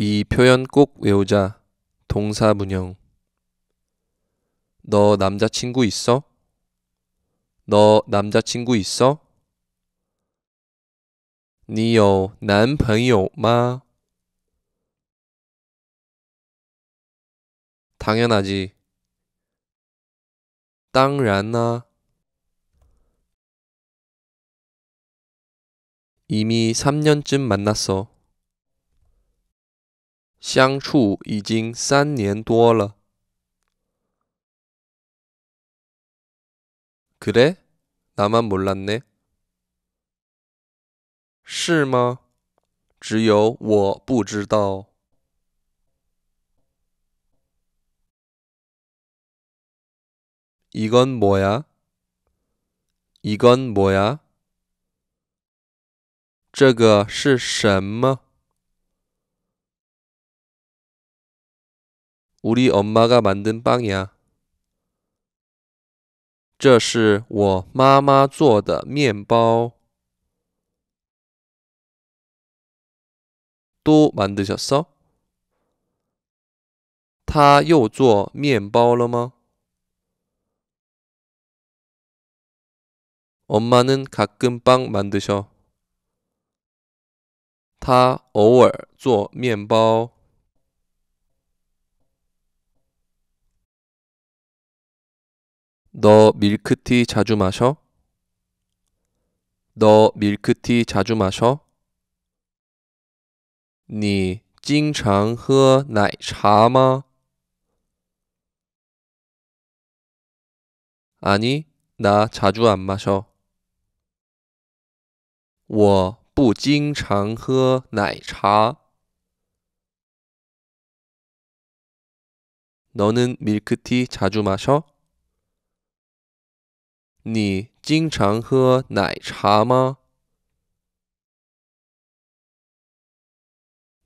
이 표현 꼭 외우자. 동사문형. 너 남자친구 있어? 너 남자친구 있어? 니요 有男이友 마? 당연하지. 땅然나 이미 3년쯤 만났어. 相处已经三年多了，可嘞，那么不冷呢？是吗？只有我不知道。이건뭐 야？ 이건뭐 야？ 这个是什么？ 우리 엄마가 만든 빵이야. 这是我妈妈做的面包。또 만드셨어? 她又做面包了吗? 엄마는 가끔 빵 만드셔. 她偶尔做面包。너 밀크티 자주 마셔? 너 밀크티 자주 마셔? 你经常喝奶茶吗? 아니, 나 자주 안 마셔. 我不经常喝奶茶. 너는 밀크티 자주 마셔? 你经常喝奶茶吗？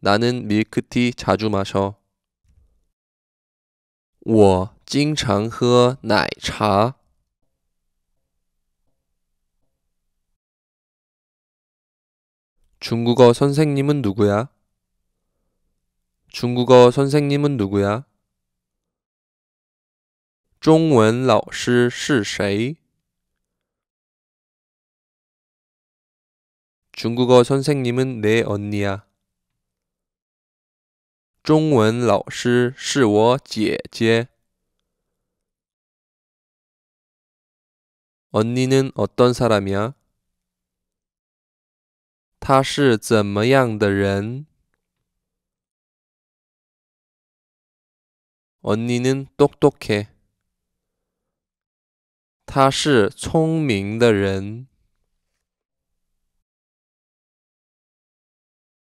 나는밀크티차주마셔我经常喝奶茶。중국어선생님은누구 야？ 中文老师是谁？ 중국어 선생님은 내 언니야. 中文老师是我姐 언니는 어떤 사람이야? 他是怎么样的人? 언니는 똑똑해. 他是聪明的人.